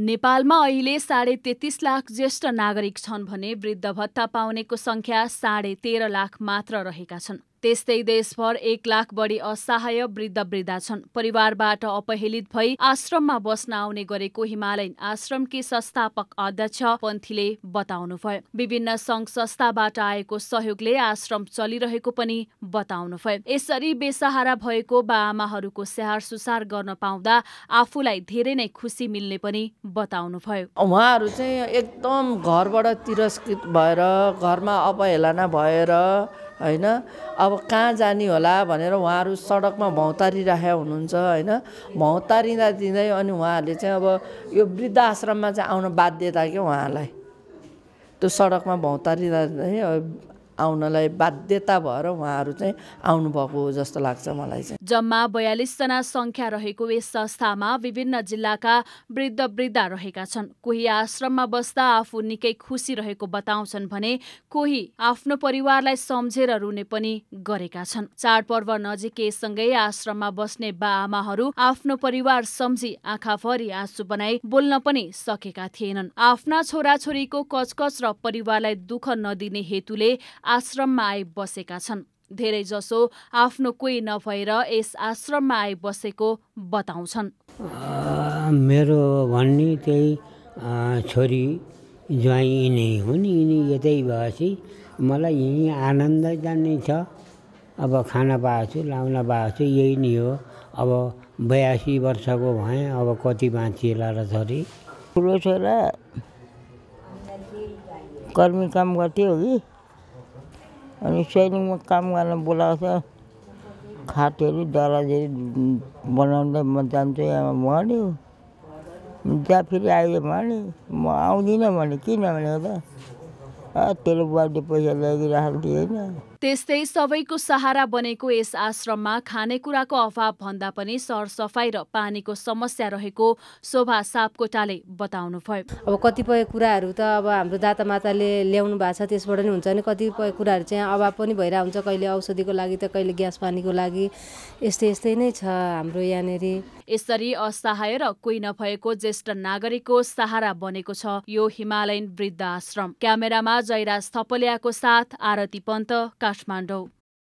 नेपालमा अहिले साढे तेत्तिस लाख ज्येष्ठ नागरिक छन् भने वृद्ध भत्ता पाउनेको सङ्ख्या साढे तेह्र लाख मात्र रहेका छन् त्यस्तै देशभर एक लाख बढी असहाय वृद्ध वृद्धा छन् परिवारबाट अपहेलित भई आश्रममा बस्न आउने गरेको हिमालयन आश्रमकी संस्थापक अध्यक्ष पन्थीले बताउनुभयो विभिन्न सङ्घ संस्थाबाट आएको सहयोगले आश्रम चलिरहेको पनि बताउनुभयो यसरी बेसहारा भएको बा आमाहरूको स्याहार सुसार गर्न पाउँदा आफूलाई धेरै नै खुसी मिल्ने पनि बताउनुभयो उहाँहरू चाहिँ एकदम घरबाट तिरस्कृत भएर घरमा अवहेलना भएर होइन अब कहाँ जाने होला भनेर उहाँहरू सडकमा भौँतारिराखेका हुनुहुन्छ होइन भौँतारिँदा दिँदै अनि उहाँहरूले चाहिँ अब यो वृद्धाश्रममा चाहिँ आउन बाध्यता क्या उहाँहरूलाई त्यो सडकमा भौँतारिँदा आउनलाई बाध्यता भएर उहाँहरू चाहिँ आउनुभएको जस्तो लाग्छ मलाई चाहिँ जम्मा बयालिसजना सङ्ख्या रहेको यस संस्थामा विभिन्न जिल्लाका वृद्ध वृद्धा रहेका छन् कोही आश्रममा बस्दा आफू निकै खुसी रहेको बताउँछन् भने कोही आफ्नो परिवारलाई सम्झेर रुने पनि गरेका छन् चाडपर्व नजिकैसँगै आश्रममा बस्ने बा आमाहरू आफ्नो परिवार सम्झी आँखाभरि आँसु बनाई बोल्न पनि सकेका थिएनन् आफ्ना छोराछोरीको कचकच र परिवारलाई दुःख नदिने हेतुले आश्रममा आइ बसेका छन् धेरैजसो आफ्नो कोही नभएर यस आश्रममा आइबसेको बताउँछन् मेरो भन्ने त्यही छोरी ज्वाइँ यिनै हुन् यिनी यतै भएपछि मलाई यहीँ आनन्द जान्ने छ अब खाना पाएको छु लाउन पाएको छु यही नै हो अब बयासी वर्षको भएँ अब कति बाँचिएला र छोरी ठुलो छोरा कर्मी काम गर्थ्यो कि अनि सेलिङमा काम गर्न बोलाएको छ खाटहरू दराजहरू बनाउँदै म जान्छु यहाँ भन्यो जहाँ फेरि आइयो मर्यो म आउँदिनँ भने किन भनेको त त्यस्तै सबैको सहारा बनेको यस आश्रममा खानेकुराको अभाव भन्दा पनि सरसफाइ र पानीको समस्या रहेको शोभा सापकोटाले बताउनुभयो अब कतिपय कुराहरू त अब हाम्रो दाता माताले ल्याउनु भएको छ त्यसबाट नि हुन्छ नि कतिपय कुराहरू चाहिँ अभाव पनि भइरहेको हुन्छ कहिले औषधिको लागि त कहिले ग्यास पानीको लागि यस्तै यस्तै नै छ हाम्रो यहाँनिर यसरी असहाय र कोही नभएको ज्येष्ठ नागरिकको सहारा बनेको छ यो हिमालयन वृद्ध आश्रम क्यामेरामा जयराज थपलियाको साथ आरती पन्त काठमाडौँ